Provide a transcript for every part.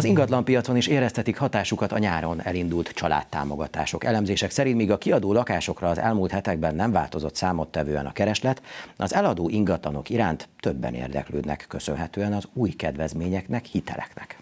Az ingatlanpiacon is éreztetik hatásukat a nyáron elindult családtámogatások. Elemzések szerint, míg a kiadó lakásokra az elmúlt hetekben nem változott számottevően a kereslet, az eladó ingatlanok iránt többen érdeklődnek, köszönhetően az új kedvezményeknek, hiteleknek.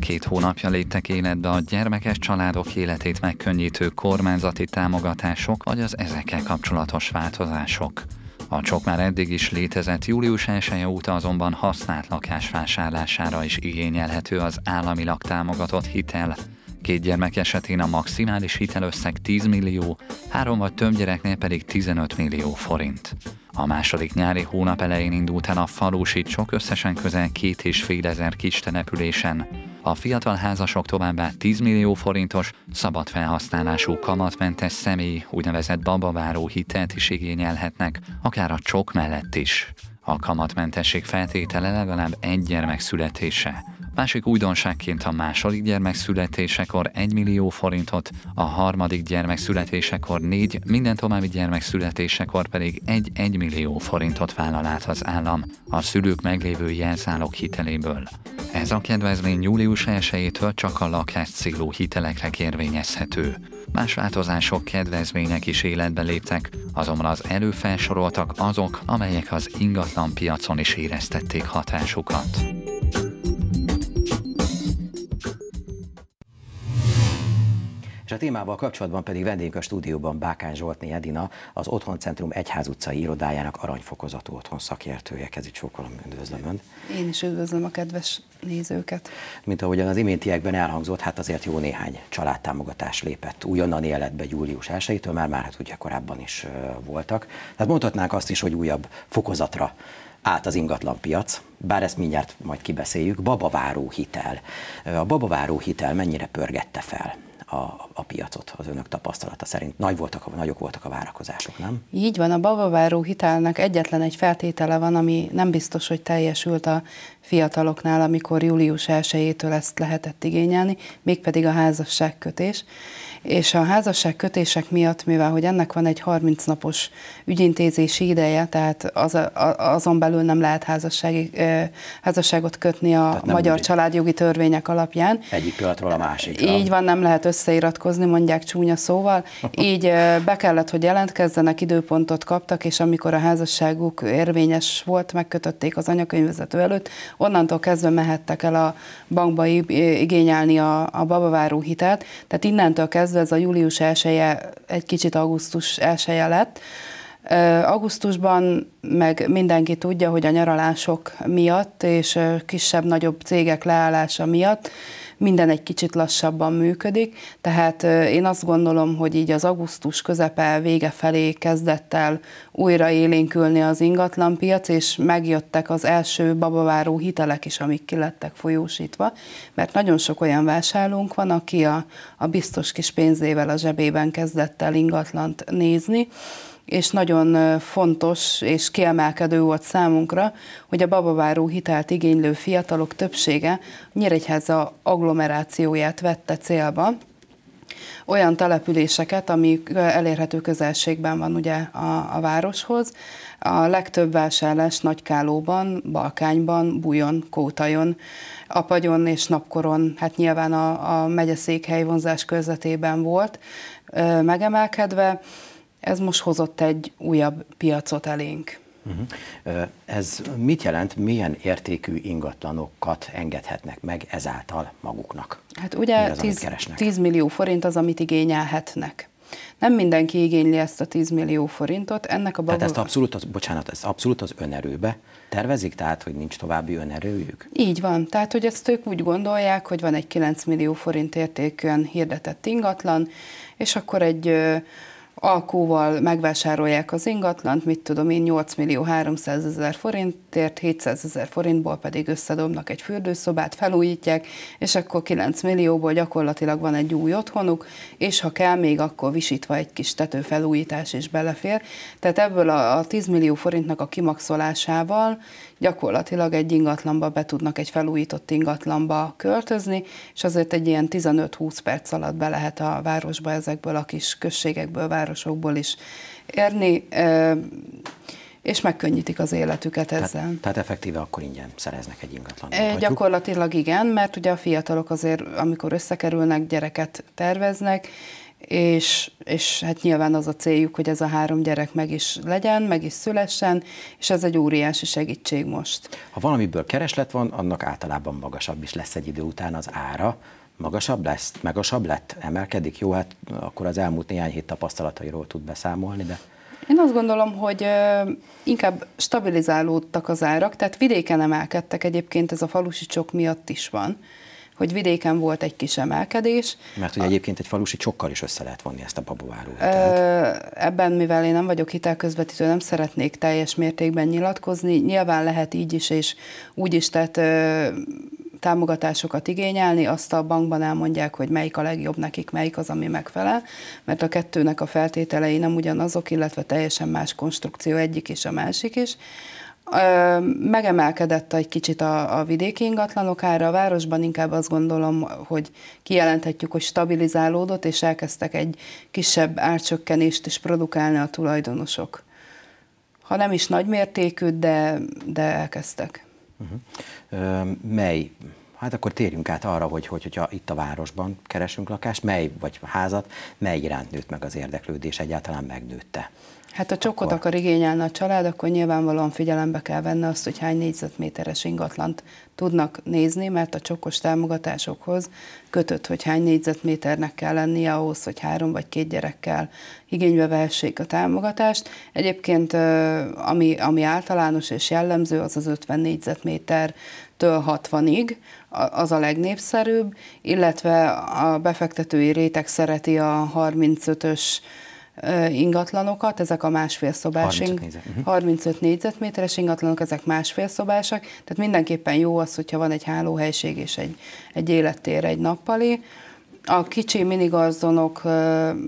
két hónapja léptek életbe a gyermekes családok életét megkönnyítő kormányzati támogatások, vagy az ezekkel kapcsolatos változások. A csok már eddig is létezett július 1 óta azonban használt lakás vásárlására is igényelhető az államilag támogatott hitel. Két gyermek esetén a maximális hitelösszeg 10 millió, három vagy több gyereknél pedig 15 millió forint. A második nyári hónap elején indult el a falusi csok összesen közel két és fél ezer kis településen, a fiatal házasok továbbá 10 millió forintos, szabad felhasználású kamatmentes személy, úgynevezett babaváró hitelt is igényelhetnek, akár a csok mellett is. A kamatmentesség feltétele legalább egy gyermek születése. Másik újdonságként a második gyermek születésekor 1 millió forintot, a harmadik gyermek születésekor 4, minden további gyermek születésekor pedig 1-1 millió forintot vállal át az állam a szülők meglévő jelzálog hiteléből. Ez a kedvezmény július 1-től csak a lakás célú hitelekre kérvényezhető. Más változások, kedvezmények is életbe léptek, azonban az előfelsoroltak azok, amelyek az ingatlan piacon is éreztették hatásukat. És a témával kapcsolatban pedig vendégünk a stúdióban Bákán Zsoltné Edina, az Otthon Centrum Egyház utcai irodájának aranyfokozatú otthon szakértője. Kezdjük csókolom, üdvözlöm Én is üdvözlöm a kedves nézőket. Mint ahogyan az iméntiekben elhangzott, hát azért jó néhány családtámogatás lépett újonnan életbe július 1 már már hát ugye korábban is voltak. Tehát mondhatnánk azt is, hogy újabb fokozatra át az ingatlan piac, bár ezt mindjárt majd kibeszéljük, babaváró hitel. A babaváró hitel mennyire pörgette fel a, a piacot az önök tapasztalata szerint? Nagy voltak, nagyok voltak a várakozások, nem? Így van, a bavaváró hitelnek egyetlen egy feltétele van, ami nem biztos, hogy teljesült a fiataloknál, amikor július 1 ezt lehetett igényelni, mégpedig a házasságkötés és a házasság kötések miatt, mivel hogy ennek van egy 30 napos ügyintézési ideje, tehát az, a, azon belül nem lehet házassági, házasságot kötni a magyar úgy. családjogi törvények alapján. Egyik pillanatról a másikra. Így van, nem lehet összeiratkozni, mondják csúnya szóval. Így be kellett, hogy jelentkezzenek, időpontot kaptak, és amikor a házasságuk érvényes volt, megkötötték az anyakönyvvezető előtt, onnantól kezdve mehettek el a bankba igényelni a, a babaváró hitelt, tehát innentől kezdve kezdve ez a július 1 egy kicsit augusztus 1 lett. Augusztusban meg mindenki tudja, hogy a nyaralások miatt és kisebb-nagyobb cégek leállása miatt minden egy kicsit lassabban működik, tehát én azt gondolom, hogy így az augusztus közepe vége felé kezdett el újra élénkülni az ingatlanpiac, és megjöttek az első babaváró hitelek is, amik ki lettek folyósítva, mert nagyon sok olyan vásárlónk van, aki a, a biztos kis pénzével a zsebében kezdett el ingatlant nézni, és nagyon fontos és kiemelkedő volt számunkra, hogy a babaváró hitelt igénylő fiatalok többsége Nyíregyháza agglomerációját vette célba, olyan településeket, amik elérhető közelségben van ugye a, a városhoz. A legtöbb vásárlás Nagykálóban, Balkányban, Bujon, Kótajon, Apagyon és Napkoron, hát nyilván a, a megyeszékhely vonzás körzetében volt megemelkedve, ez most hozott egy újabb piacot elénk. Uh-huh. Ez mit jelent, milyen értékű ingatlanokat engedhetnek meg ezáltal maguknak? Hát ugye az, 10, 10 millió forint az, amit igényelhetnek. Nem mindenki igényli ezt a 10 millió forintot. Ennek a babu... Tehát ezt abszolút az, bocsánat, ezt abszolút az önerőbe tervezik, tehát hogy nincs további önerőjük? Így van. Tehát, hogy ezt ők úgy gondolják, hogy van egy 9 millió forint értékűen hirdetett ingatlan, és akkor egy alkóval megvásárolják az ingatlant, mit tudom én, 8 millió 300 ezer forintért, 700 ezer forintból pedig összedobnak egy fürdőszobát, felújítják, és akkor 9 millióból gyakorlatilag van egy új otthonuk, és ha kell, még akkor visítva egy kis tetőfelújítás is belefér. Tehát ebből a, 10 millió forintnak a kimaxolásával gyakorlatilag egy ingatlanba be tudnak egy felújított ingatlanba költözni, és azért egy ilyen 15-20 perc alatt be lehet a városba ezekből a kis községekből, városokból is érni, és megkönnyítik az életüket ezzel. Tehát, tehát effektíve akkor ingyen szereznek egy ingatlan. E, gyakorlatilag igen, mert ugye a fiatalok azért, amikor összekerülnek, gyereket terveznek, és, és hát nyilván az a céljuk, hogy ez a három gyerek meg is legyen, meg is szülessen, és ez egy óriási segítség most. Ha valamiből kereslet van, annak általában magasabb is lesz egy idő után az ára, magasabb lesz, magasabb lett, emelkedik, jó, hát akkor az elmúlt néhány hét tapasztalatairól tud beszámolni, de... Én azt gondolom, hogy inkább stabilizálódtak az árak, tehát vidéken emelkedtek egyébként, ez a falusi csok miatt is van hogy vidéken volt egy kis emelkedés. Mert hogy egyébként egy falusi csokkal is össze lehet vonni ezt a babováró Ebben, mivel én nem vagyok hitelközvetítő, nem szeretnék teljes mértékben nyilatkozni. Nyilván lehet így is és úgy is, tehát ö, támogatásokat igényelni, azt a bankban elmondják, hogy melyik a legjobb nekik, melyik az, ami megfelel, mert a kettőnek a feltételei nem ugyanazok, illetve teljesen más konstrukció egyik és a másik is. Megemelkedett egy kicsit a, a vidéki ingatlanok ára, a városban inkább azt gondolom, hogy kijelenthetjük, hogy stabilizálódott, és elkezdtek egy kisebb árcsökkenést is produkálni a tulajdonosok. Ha nem is nagymértékű, de, de elkezdtek. Uh-huh. Mely Hát akkor térjünk át arra, hogy, hogy hogyha itt a városban keresünk lakást, mely, vagy házat, mely iránt nőtt meg az érdeklődés, egyáltalán megnőtte? Hát a csokot akkor... akar igényelni a család, akkor nyilvánvalóan figyelembe kell venni azt, hogy hány négyzetméteres ingatlant tudnak nézni, mert a csokos támogatásokhoz kötött, hogy hány négyzetméternek kell lennie ahhoz, hogy három vagy két gyerekkel igénybe vehessék a támogatást. Egyébként ami, ami általános és jellemző, az az 50 négyzetméter 60-ig, az a legnépszerűbb, illetve a befektetői réteg szereti a 35-ös ingatlanokat, ezek a másfél szobás, 35, négyzet. 35 mhm. négyzetméteres ingatlanok, ezek másfél szobásak, tehát mindenképpen jó az, hogyha van egy hálóhelység és egy, egy élettér, egy nappali. A kicsi minigazdonok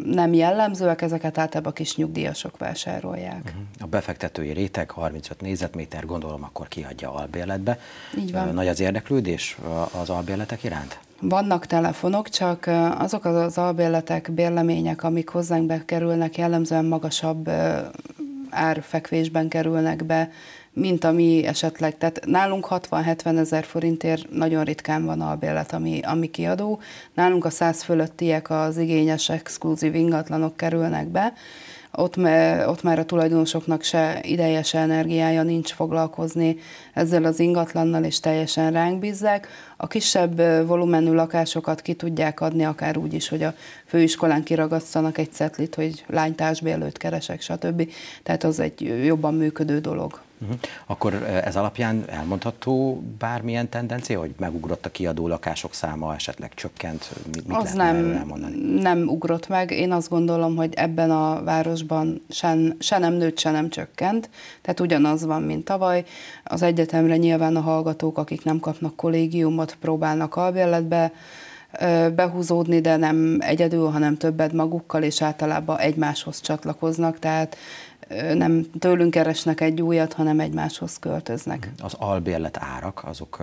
nem jellemzőek, ezeket általában kis nyugdíjasok vásárolják. Mhm. A befektetői réteg 35 négyzetméter, gondolom akkor kiadja albérletbe. Így van. Nagy az érdeklődés az albérletek iránt? Vannak telefonok, csak azok az albérletek, bérlemények, amik hozzánk bekerülnek, jellemzően magasabb árfekvésben kerülnek be, mint ami esetleg, tehát nálunk 60-70 ezer forintért nagyon ritkán van albérlet, ami, ami kiadó. Nálunk a 100 fölöttiek az igényes, exkluzív ingatlanok kerülnek be, ott, me, ott már a tulajdonosoknak se ideje, se energiája nincs foglalkozni ezzel az ingatlannal, és teljesen ránk bízzák. A kisebb volumenű lakásokat ki tudják adni, akár úgy is, hogy a főiskolán kiragasztanak egy cetlit, hogy lánytársbérlőt keresek, stb. Tehát az egy jobban működő dolog. Uh-huh. Akkor ez alapján elmondható bármilyen tendencia, hogy megugrott a kiadó lakások száma, esetleg csökkent? Mit az nem, nem ugrott meg. Én azt gondolom, hogy ebben a városban sen, se nem nőtt, se nem csökkent. Tehát ugyanaz van, mint tavaly. Az egyetemre nyilván a hallgatók, akik nem kapnak kollégiumot, próbálnak albérletbe behúzódni, de nem egyedül, hanem többet magukkal, és általában egymáshoz csatlakoznak, tehát nem tőlünk keresnek egy újat, hanem egymáshoz költöznek. Mhm. Az albérlet árak, azok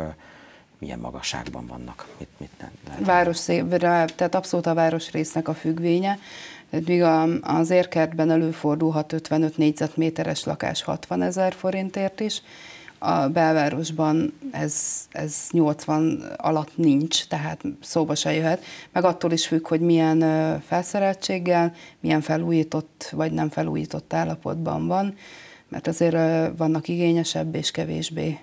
milyen magasságban vannak? Mit, mit nem lehet? Város, tehát abszolút a városrésznek a függvénye. Tehát míg az érkertben előfordulhat 55 négyzetméteres lakás 60 ezer forintért is, a belvárosban ez, ez 80 alatt nincs, tehát szóba se jöhet, meg attól is függ, hogy milyen felszereltséggel, milyen felújított vagy nem felújított állapotban van, mert azért vannak igényesebb és kevésbé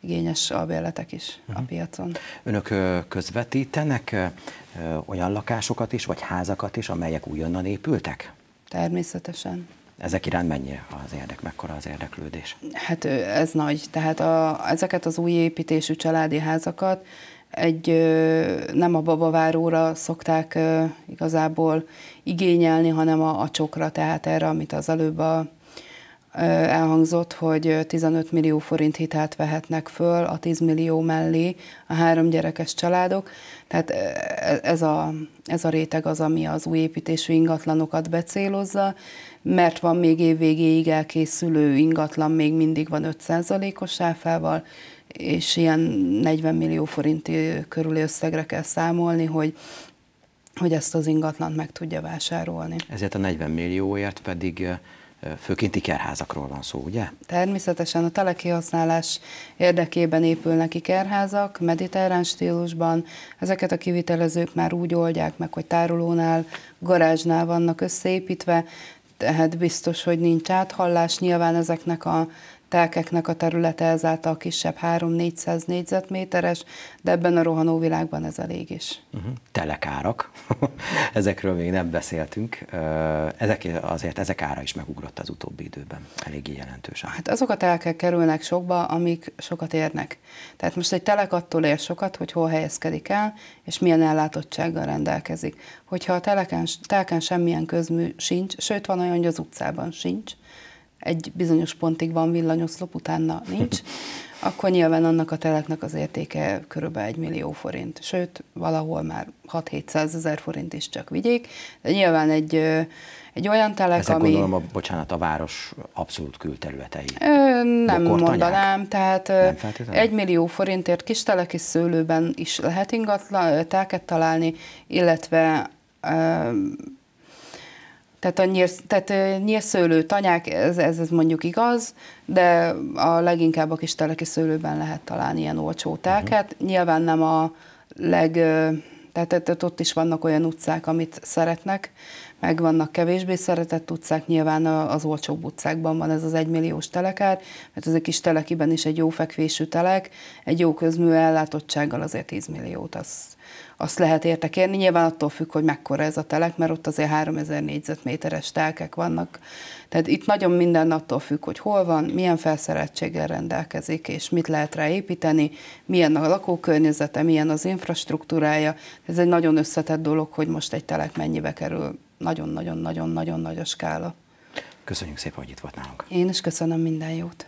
igényes albérletek is uh-huh. a mhm. piacon. Önök közvetítenek olyan lakásokat is, vagy házakat is, amelyek újonnan épültek? Természetesen ezek iránt mennyi az érdek, mekkora az érdeklődés? Hát ez nagy. Tehát a, ezeket az új építésű családi házakat egy nem a babaváróra szokták igazából igényelni, hanem a, a csokra, tehát erre, amit az előbb a elhangzott, hogy 15 millió forint hitelt vehetnek föl a 10 millió mellé a három gyerekes családok, tehát e, ez a, ez a réteg az, ami az új építésű ingatlanokat becélozza, mert van még évvégéig elkészülő ingatlan, még mindig van 5%-os áfával, és ilyen 40 millió forint körüli összegre kell számolni, hogy hogy ezt az ingatlant meg tudja vásárolni. Ezért a 40 millióért pedig főként ikerházakról van szó, ugye? Természetesen a telekihasználás érdekében épülnek ikerházak, mediterrán stílusban. Ezeket a kivitelezők már úgy oldják meg, hogy tárolónál, garázsnál vannak összeépítve, tehát biztos, hogy nincs áthallás. Nyilván ezeknek a telkeknek a területe ezáltal kisebb 3-400 négyzetméteres, de ebben a rohanó világban ez elég is. Uh-huh. Telekárak, ezekről még nem beszéltünk, ezek, azért ezek ára is megugrott az utóbbi időben, eléggé jelentősen. Hát azok a telkek kerülnek sokba, amik sokat érnek. Tehát most egy telek attól ér sokat, hogy hol helyezkedik el, és milyen ellátottsággal rendelkezik. Hogyha a teleken, telken semmilyen közmű sincs, sőt van olyan, hogy az utcában sincs, egy bizonyos pontig van villanyoszlop, utána nincs, akkor nyilván annak a teleknek az értéke körülbelül egy millió forint. Sőt, valahol már 6-700 ezer forint is csak vigyék. De nyilván egy, egy olyan telek, Ezek ami... gondolom, a, bocsánat, a város abszolút külterületei. Ö, nem Bokortanyák? mondanám, tehát nem egy millió forintért kis telek szőlőben is lehet ingatlan, telket találni, illetve ö, tehát a nyír, tehát nyírszőlő, tanyák, ez, ez, ez mondjuk igaz, de a leginkább a kis teleki szőlőben lehet találni ilyen olcsó telket. Uh-huh. Nyilván nem a leg... Tehát, tehát ott is vannak olyan utcák, amit szeretnek, meg vannak kevésbé szeretett utcák, nyilván az olcsóbb utcákban van ez az egymilliós telekár, mert ez egy kis telekiben is egy jó fekvésű telek, egy jó közmű ellátottsággal azért 10 milliót, az azt lehet értekérni. Nyilván attól függ, hogy mekkora ez a telek, mert ott azért 3000 négyzetméteres telkek vannak. Tehát itt nagyon minden attól függ, hogy hol van, milyen felszereltséggel rendelkezik, és mit lehet rá építeni, milyen a lakókörnyezete, milyen az infrastruktúrája. Ez egy nagyon összetett dolog, hogy most egy telek mennyibe kerül. Nagyon-nagyon-nagyon-nagyon nagy a skála. Köszönjük szépen, hogy itt volt nálunk. Én is köszönöm minden jót.